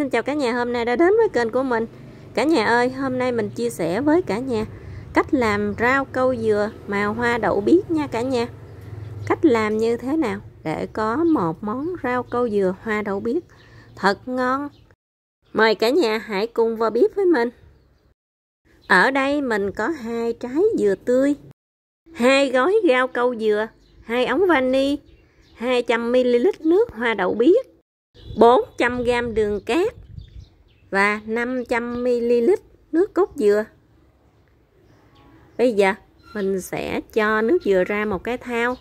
Xin chào cả nhà hôm nay đã đến với kênh của mình Cả nhà ơi hôm nay mình chia sẻ với cả nhà Cách làm rau câu dừa màu hoa đậu biếc nha cả nhà Cách làm như thế nào để có một món rau câu dừa hoa đậu biếc thật ngon Mời cả nhà hãy cùng vào bếp với mình Ở đây mình có hai trái dừa tươi hai gói rau câu dừa hai ống vani 200ml nước hoa đậu biếc 400g đường cát và 500ml nước cốt dừa bây giờ mình sẽ cho nước dừa ra một cái thao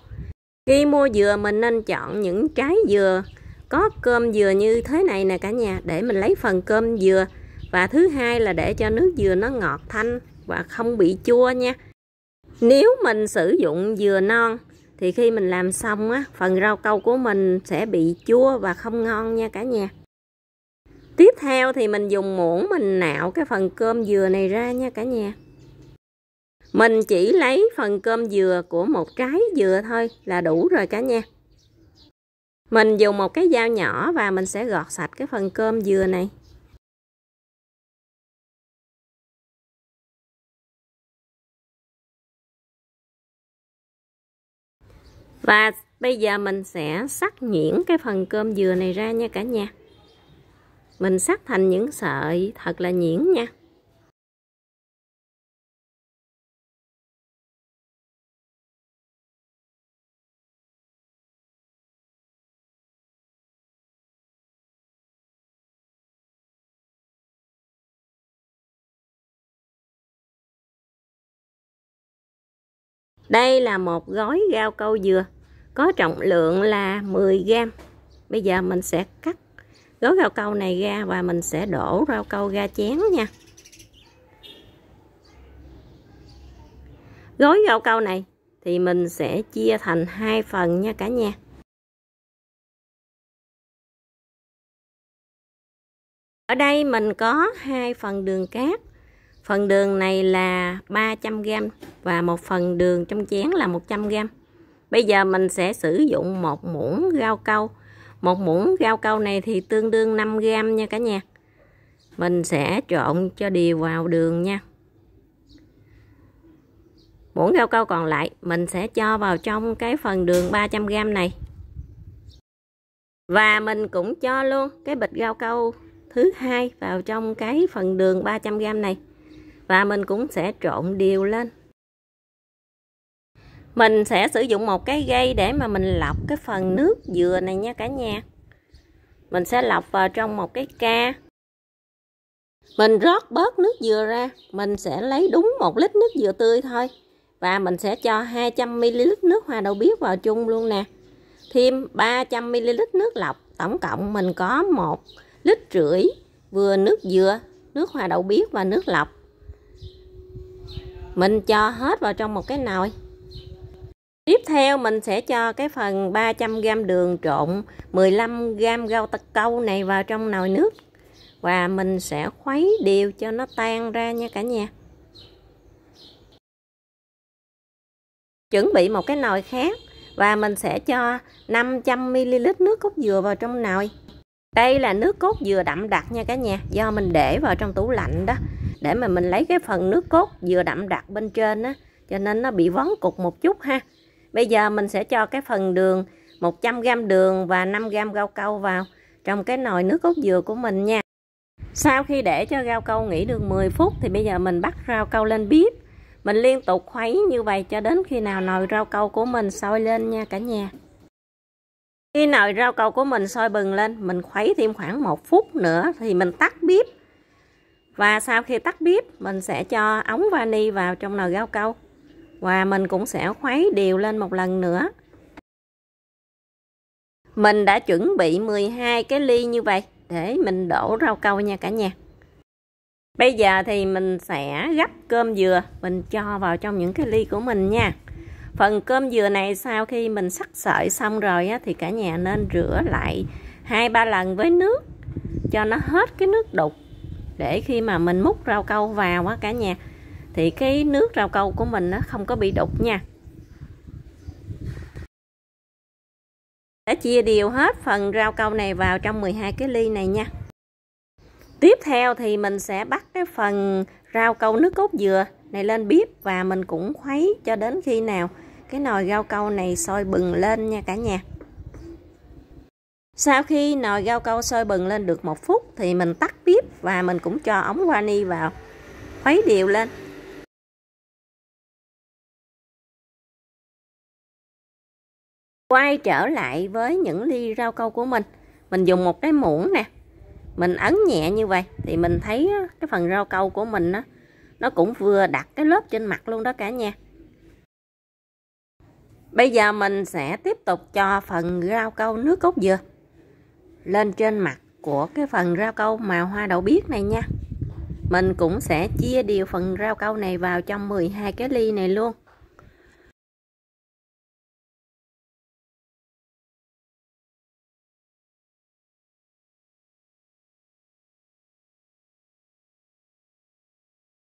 khi mua dừa mình nên chọn những trái dừa có cơm dừa như thế này nè cả nhà để mình lấy phần cơm dừa và thứ hai là để cho nước dừa nó ngọt thanh và không bị chua nha nếu mình sử dụng dừa non thì khi mình làm xong á phần rau câu của mình sẽ bị chua và không ngon nha cả nhà tiếp theo thì mình dùng muỗng mình nạo cái phần cơm dừa này ra nha cả nhà mình chỉ lấy phần cơm dừa của một trái dừa thôi là đủ rồi cả nhà mình dùng một cái dao nhỏ và mình sẽ gọt sạch cái phần cơm dừa này và bây giờ mình sẽ sắc nhuyễn cái phần cơm dừa này ra nha cả nhà mình sắc thành những sợi thật là nhuyễn nha Đây là một gói rau câu dừa có trọng lượng là 10 g. Bây giờ mình sẽ cắt gói rau câu này ra và mình sẽ đổ rau câu ra chén nha. Gói rau câu này thì mình sẽ chia thành hai phần nha cả nhà. Ở đây mình có hai phần đường cát phần đường này là 300g và một phần đường trong chén là 100g bây giờ mình sẽ sử dụng một muỗng rau câu một muỗng rau câu này thì tương đương 5g nha cả nhà mình sẽ trộn cho đều vào đường nha muỗng rau câu còn lại mình sẽ cho vào trong cái phần đường 300g này và mình cũng cho luôn cái bịch rau câu thứ hai vào trong cái phần đường 300g này và mình cũng sẽ trộn đều lên mình sẽ sử dụng một cái gây để mà mình lọc cái phần nước dừa này nha cả nhà mình sẽ lọc vào trong một cái ca mình rót bớt nước dừa ra mình sẽ lấy đúng một lít nước dừa tươi thôi và mình sẽ cho 200ml nước hoa đậu biếc vào chung luôn nè thêm 300ml nước lọc tổng cộng mình có một lít rưỡi vừa nước dừa nước hoa đậu biếc và nước lọc mình cho hết vào trong một cái nồi tiếp theo mình sẽ cho cái phần 300g đường trộn 15g rau tật câu này vào trong nồi nước và mình sẽ khuấy đều cho nó tan ra nha cả nhà chuẩn bị một cái nồi khác và mình sẽ cho 500ml nước cốt dừa vào trong nồi đây là nước cốt dừa đậm đặc nha cả nhà do mình để vào trong tủ lạnh đó để mà mình lấy cái phần nước cốt vừa đậm đặc bên trên á cho nên nó bị vón cục một chút ha bây giờ mình sẽ cho cái phần đường 100g đường và 5g rau câu vào trong cái nồi nước cốt dừa của mình nha sau khi để cho rau câu nghỉ được 10 phút thì bây giờ mình bắt rau câu lên bếp mình liên tục khuấy như vậy cho đến khi nào nồi rau câu của mình sôi lên nha cả nhà khi nồi rau câu của mình sôi bừng lên mình khuấy thêm khoảng một phút nữa thì mình tắt bếp và sau khi tắt bếp mình sẽ cho ống vani vào trong nồi rau câu và mình cũng sẽ khuấy đều lên một lần nữa mình đã chuẩn bị 12 cái ly như vậy để mình đổ rau câu nha cả nhà bây giờ thì mình sẽ gấp cơm dừa mình cho vào trong những cái ly của mình nha phần cơm dừa này sau khi mình sắc sợi xong rồi á, thì cả nhà nên rửa lại hai ba lần với nước cho nó hết cái nước đục để khi mà mình múc rau câu vào á cả nhà thì cái nước rau câu của mình nó không có bị đục nha đã chia đều hết phần rau câu này vào trong 12 cái ly này nha tiếp theo thì mình sẽ bắt cái phần rau câu nước cốt dừa này lên bếp và mình cũng khuấy cho đến khi nào cái nồi rau câu này sôi bừng lên nha cả nhà sau khi nồi rau câu sôi bừng lên được một phút thì mình tắt bếp và mình cũng cho ống hoa ni vào. Khuấy đều lên. Quay trở lại với những ly rau câu của mình. Mình dùng một cái muỗng nè. Mình ấn nhẹ như vậy thì mình thấy cái phần rau câu của mình đó, nó cũng vừa đặt cái lớp trên mặt luôn đó cả nhà. Bây giờ mình sẽ tiếp tục cho phần rau câu nước cốt dừa lên trên mặt của cái phần rau câu màu hoa đậu biếc này nha mình cũng sẽ chia đều phần rau câu này vào trong 12 cái ly này luôn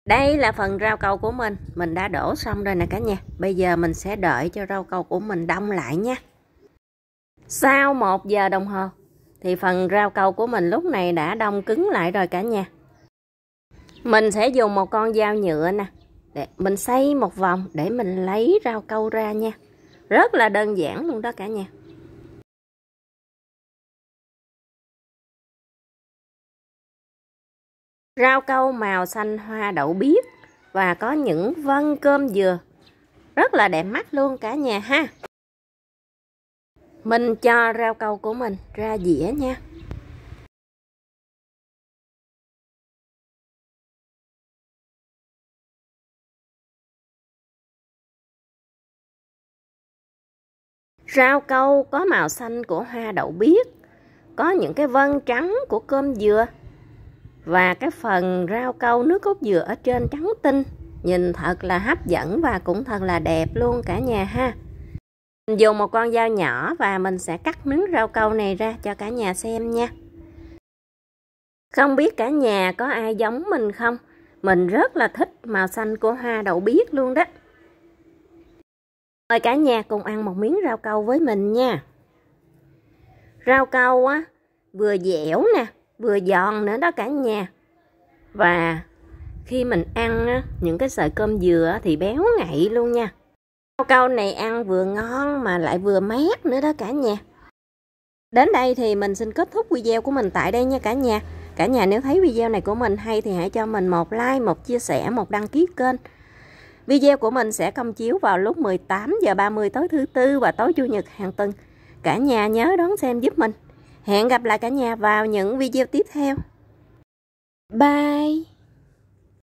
Đây là phần rau câu của mình Mình đã đổ xong rồi nè cả nhà Bây giờ mình sẽ đợi cho rau câu của mình đông lại nha Sau 1 giờ đồng hồ thì phần rau câu của mình lúc này đã đông cứng lại rồi cả nhà mình sẽ dùng một con dao nhựa nè để mình xây một vòng để mình lấy rau câu ra nha rất là đơn giản luôn đó cả nhà rau câu màu xanh hoa đậu biếc và có những vân cơm dừa rất là đẹp mắt luôn cả nhà ha mình cho rau câu của mình ra dĩa nha Rau câu có màu xanh của hoa đậu biếc, có những cái vân trắng của cơm dừa và cái phần rau câu nước cốt dừa ở trên trắng tinh, nhìn thật là hấp dẫn và cũng thật là đẹp luôn cả nhà ha. Dùng một con dao nhỏ và mình sẽ cắt miếng rau câu này ra cho cả nhà xem nha. Không biết cả nhà có ai giống mình không? Mình rất là thích màu xanh của hoa đậu biếc luôn đó. Mời cả nhà cùng ăn một miếng rau câu với mình nha. Rau câu á, vừa dẻo nè, vừa giòn nữa đó cả nhà. Và khi mình ăn những cái sợi cơm dừa thì béo ngậy luôn nha. Câu này ăn vừa ngon mà lại vừa mát nữa đó cả nhà. Đến đây thì mình xin kết thúc video của mình tại đây nha cả nhà. Cả nhà nếu thấy video này của mình hay thì hãy cho mình một like, một chia sẻ, một đăng ký kênh. Video của mình sẽ công chiếu vào lúc 18 giờ 30 tối thứ tư và tối chủ nhật hàng tuần. Cả nhà nhớ đón xem giúp mình. Hẹn gặp lại cả nhà vào những video tiếp theo. Bye!